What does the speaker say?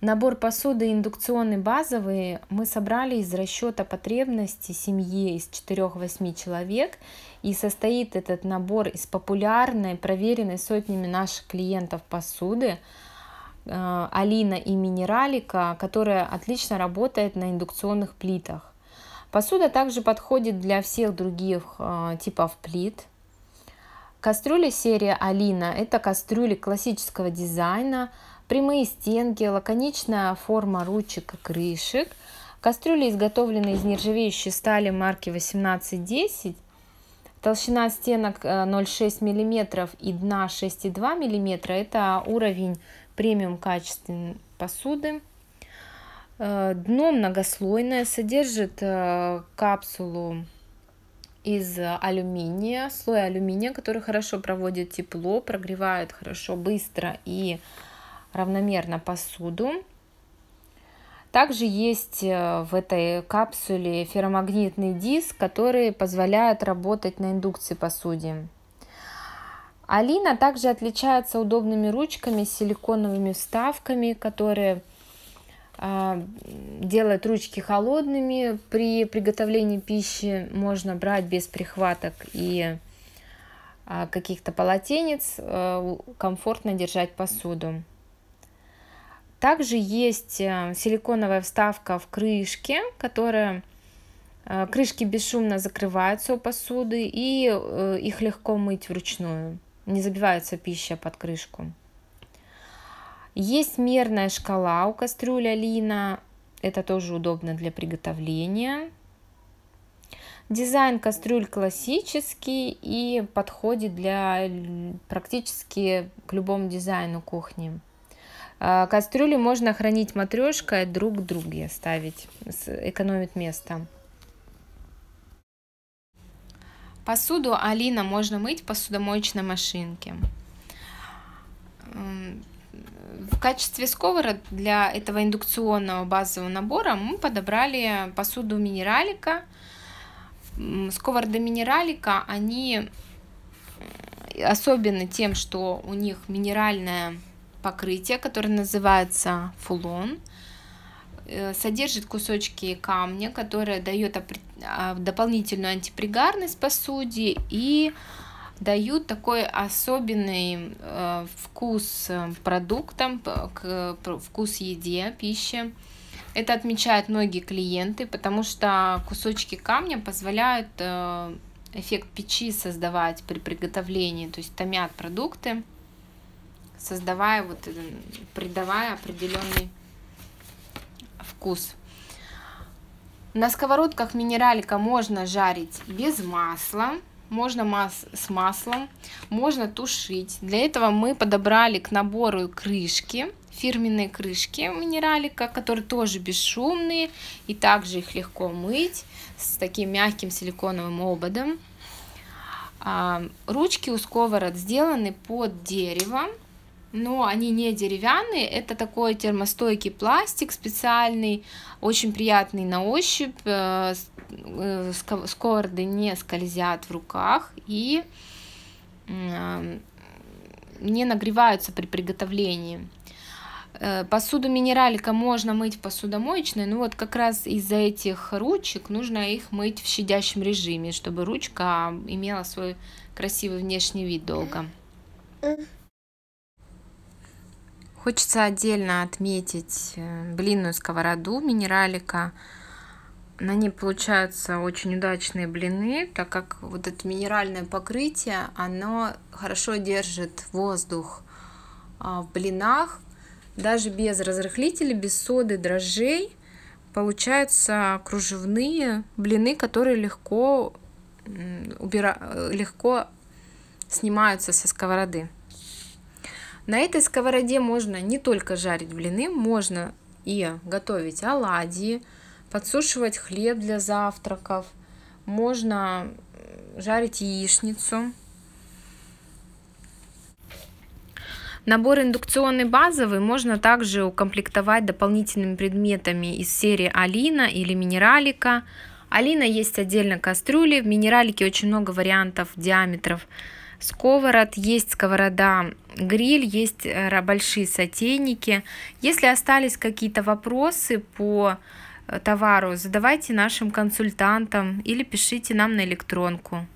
Набор посуды индукционный базовый мы собрали из расчета потребностей семьи из 4-8 человек. И состоит этот набор из популярной, проверенной сотнями наших клиентов посуды э, Алина и Минералика, которая отлично работает на индукционных плитах. Посуда также подходит для всех других э, типов плит. кастрюли серия Алина – это кастрюли классического дизайна, Прямые стенки, лаконичная форма ручек и крышек. Кастрюли изготовлены из нержавеющей стали марки 1810. Толщина стенок 0,6 э, мм и дна 6,2 мм. Это уровень премиум качественной посуды. Э, дно многослойное, содержит э, капсулу из алюминия, слой алюминия, который хорошо проводит тепло, прогревает хорошо, быстро и равномерно посуду. Также есть э, в этой капсуле ферромагнитный диск, который позволяет работать на индукции посуде. Алина также отличается удобными ручками с силиконовыми вставками, которые э, делают ручки холодными. При приготовлении пищи можно брать без прихваток и э, каких-то полотенец, комфортно держать посуду. Также есть э, силиконовая вставка в крышке, которая э, крышки бесшумно закрываются у посуды и э, их легко мыть вручную. Не забивается пища под крышку. Есть мерная шкала у кастрюля Лина. Это тоже удобно для приготовления. Дизайн кастрюль классический и подходит для практически к любому дизайну кухни. А Кастрюли можно хранить матрешкой, друг к друге ставить, экономит место. Посуду Алина можно мыть в посудомоечной машинке. В качестве сковород для этого индукционного базового набора мы подобрали посуду минералика. Сковороды минералика, они э, особенно тем, что у них минеральная покрытие, которое называется фулон. Э, содержит кусочки камня, которое дает а, дополнительную антипригарность посуде и дают такой особенный э, вкус э, продуктам, вкус еде, пище. Это отмечают многие клиенты, потому что кусочки камня позволяют эффект печи создавать при приготовлении, то есть томят продукты создавая вот, придавая определенный вкус. На сковородках минералика можно жарить без масла, можно мас с маслом, можно тушить. Для этого мы подобрали к набору крышки, фирменные крышки минералика, которые тоже бесшумные, и также их легко мыть с таким мягким силиконовым ободом. А, ручки у сковород сделаны под дерево, но они не деревянные, это такой термостойкий пластик специальный, очень приятный на ощупь, э, э, Сковороды не скользят в руках и э, не нагреваются при приготовлении. Посуду минералика можно мыть в посудомоечной, но вот как раз из-за этих ручек нужно их мыть в щадящем режиме, чтобы ручка имела свой красивый внешний вид долго. Хочется отдельно отметить э, блинную сковороду минералика. На ней получаются очень удачные блины, так как вот это минеральное покрытие, оно хорошо держит воздух а, в блинах. Даже без разрыхлителя, без соды, дрожжей получаются кружевные блины, которые легко, убира... Э, легко снимаются со сковороды. На этой сковороде можно не только жарить блины, можно и готовить оладьи, подсушивать хлеб для завтраков, можно жарить яичницу. Набор индукционный базовый можно также укомплектовать дополнительными предметами из серии Алина или Минералика. Алина есть отдельно кастрюли, в Минералике очень много вариантов диаметров сковород. Есть сковорода гриль, есть э, большие сотейники. Если остались какие-то вопросы по э, товару, задавайте нашим консультантам или пишите нам на электронку.